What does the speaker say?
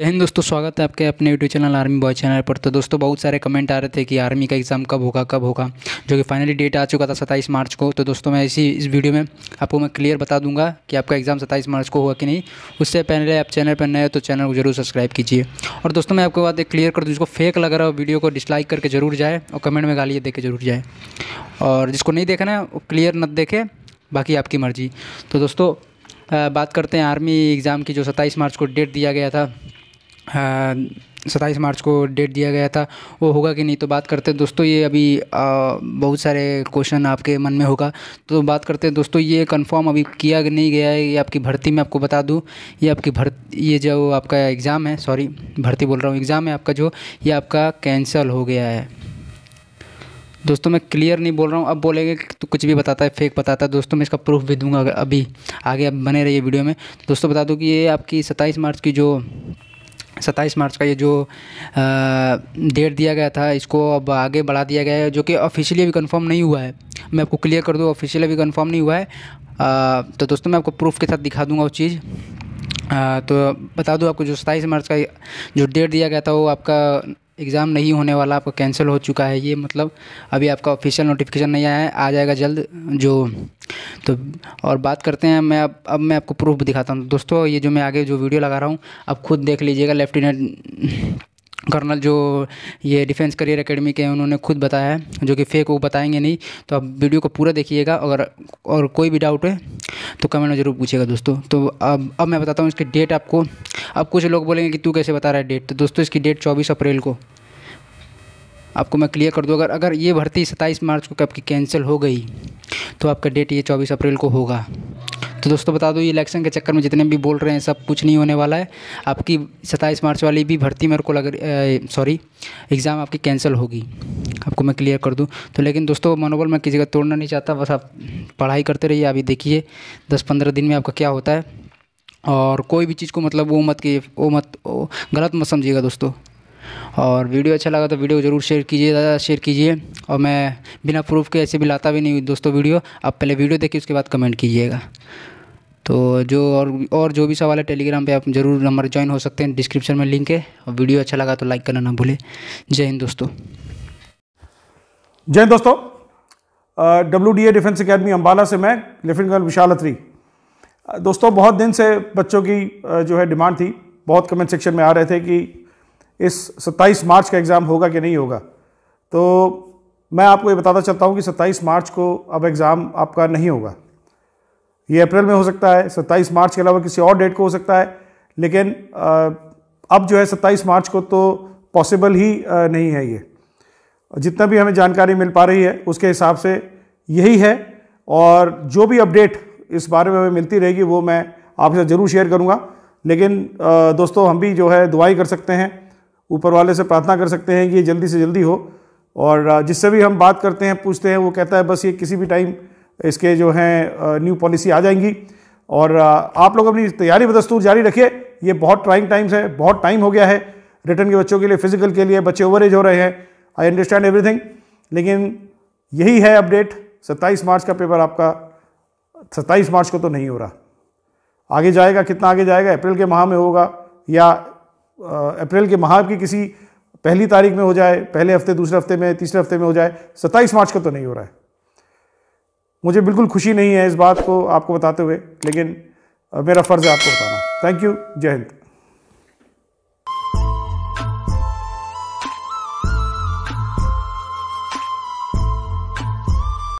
जय हिंद दोस्तों स्वागत है आपके अपने YouTube channel army boy channel पर तो दोस्तों बहुत सारे कमेंट आ रहे थे कि आर्मी का एग्ज़ाम कब होगा कब होगा जो कि फाइनली डेट आ चुका था सत्ताईस मार्च को तो दोस्तों मैं इसी इस वीडियो में आपको मैं क्लियर बता दूंगा कि आपका एग्ज़ाम सत्ताईस मार्च को होगा कि नहीं उससे पहले आप चैनल पर नए हो तो चैनल को जरूर सब्सक्राइब कीजिए और दोस्तों मैं आपको बात क्लियर कर दूँ जिसको फेक लग रहा हो वीडियो को डिसलाइक करके जरूर जाए और कमेंट में गालिए देखे जरूर जाए और जिसको नहीं देखना है वो क्लियर न देखे बाकी आपकी मर्ज़ी तो दोस्तों बात करते हैं आर्मी एग्ज़ाम की जो सत्ताईस मार्च को डेट दिया गया था हाँ, सत्ताईस मार्च को डेट दिया गया था वो होगा कि नहीं तो बात करते हैं दोस्तों ये अभी बहुत सारे क्वेश्चन आपके मन में होगा तो बात करते हैं दोस्तों ये कंफर्म अभी किया नहीं गया है ये आपकी भर्ती में आपको बता दूँ ये आपकी भर्त ये जो आपका एग्ज़ाम है सॉरी भर्ती बोल रहा हूँ एग्ज़ाम है आपका जो ये आपका कैंसिल हो गया है दोस्तों मैं क्लियर नहीं बोल रहा हूँ अब बोलेंगे तो कुछ भी बताता है फेक बताता है दोस्तों मैं इसका प्रूफ भी दूंगा अभी आगे आप बने रहिए वीडियो में दोस्तों बता दूँ कि ये आपकी सत्ताईस मार्च की जो सत्ताईस मार्च का ये जो डेट दिया गया था इसको अब आगे बढ़ा दिया गया है जो कि ऑफिशियली अभी कन्फर्म नहीं हुआ है मैं आपको क्लियर कर दूँ ऑफिशियली अभी कन्फर्म नहीं हुआ है आ, तो दोस्तों मैं आपको प्रूफ के साथ दिखा दूँगा वो चीज़ आ, तो बता दूँ आपको जो सत्ताईस मार्च का जो डेट दिया गया था वो आपका एग्ज़ाम नहीं होने वाला आपका कैंसिल हो चुका है ये मतलब अभी आपका ऑफिशियल नोटिफिकेशन नहीं आया है आ जाएगा जल्द जो तो और बात करते हैं मैं अब अब मैं आपको प्रूफ दिखाता हूँ दोस्तों ये जो मैं आगे जो वीडियो लगा रहा हूँ आप खुद देख लीजिएगा लेफ्टिनेंट कर्नल जो ये डिफेंस करियर एकेडमी के हैं उन्होंने खुद बताया है जो कि फेक वो बताएंगे नहीं तो आप वीडियो को पूरा देखिएगा अगर और कोई भी डाउट है तो कमेंट में ज़रूर पूछिएगा दोस्तों तो अब अब मैं बताता हूँ इसकी डेट आपको अब कुछ लोग बोलेंगे कि तू कैसे बता रहा है डेट तो दोस्तों इसकी डेट चौबीस अप्रैल को आपको मैं क्लियर कर दूँ अगर अगर ये भर्ती सत्ताईस मार्च को आपकी कैंसिल हो गई तो आपका डेट ये चौबीस अप्रैल को होगा तो दोस्तों बता दो ये इलेक्शन के चक्कर में जितने भी बोल रहे हैं सब कुछ नहीं होने वाला है आपकी सत्ताईस मार्च वाली भी भर्ती मेरे को लग सॉरी एग्ज़ाम आपकी कैंसिल होगी आपको मैं क्लियर कर दूँ तो लेकिन दोस्तों मनोबल मैं किसी का तोड़ना नहीं चाहता बस आप पढ़ाई करते रहिए अभी देखिए दस पंद्रह दिन में आपका क्या होता है और कोई भी चीज़ को मतलब वो मत कि वो मत वो गलत मत समझिएगा दोस्तों और वीडियो अच्छा लगा तो वीडियो ज़रूर शेयर कीजिए ज़्यादा शेयर कीजिए और मैं बिना प्रूफ के ऐसे भी लाता भी नहीं दोस्तों वीडियो आप पहले वीडियो देखिए उसके बाद कमेंट कीजिएगा तो जो और और जो भी सवाल है टेलीग्राम पे आप ज़रूर हमारे ज्वाइन हो सकते हैं डिस्क्रिप्शन में लिंक है और वीडियो अच्छा लगा तो लाइक करना ना भूलें जय हिंद दोस्तों जय हिंद दोस्तों W D A defence academy Ambala से मैं लेफ्टिनेंट कर्नल विशाल अत्री दोस्तों बहुत दिन से बच्चों की जो है डिमांड थी बहुत कमेंट सेक्शन में आ रहे थे कि इस 27 मार्च का एग्ज़ाम होगा कि नहीं होगा तो मैं आपको ये बताता चलता हूँ कि 27 मार्च को अब एग्ज़ाम आपका नहीं होगा ये अप्रैल में हो सकता है 27 मार्च के अलावा किसी और डेट को हो सकता है लेकिन अब जो है 27 मार्च को तो पॉसिबल ही नहीं है ये जितना भी हमें जानकारी मिल पा रही है उसके हिसाब से यही है और जो भी अपडेट इस बारे में हमें मिलती रहेगी वो मैं आपसे ज़रूर शेयर करूँगा लेकिन दोस्तों हम भी जो है दुआई कर सकते हैं ऊपर वाले से प्रार्थना कर सकते हैं कि ये जल्दी से जल्दी हो और जिससे भी हम बात करते हैं पूछते हैं वो कहता है बस ये किसी भी टाइम इसके जो हैं न्यू पॉलिसी आ जाएंगी और आप लोग अपनी तैयारी बदस्तूर जारी रखिए ये बहुत ट्राइंग टाइम्स है बहुत टाइम हो गया है रिटर्न के बच्चों के लिए फिजिकल के लिए बच्चे ओवर एज हो रहे हैं आई अंडरस्टैंड एवरीथिंग लेकिन यही है अपडेट 27 मार्च का पेपर आपका 27 मार्च को तो नहीं हो रहा आगे जाएगा कितना आगे जाएगा अप्रैल के माह में होगा या अप्रैल के माह की किसी पहली तारीख में हो जाए पहले हफ्ते दूसरे हफ्ते में तीसरे हफ्ते में हो जाए सत्ताईस मार्च का तो नहीं हो रहा है मुझे बिल्कुल खुशी नहीं है इस बात को आपको बताते हुए लेकिन मेरा फ़र्ज़ है आपको बताना थैंक यू जय हिंद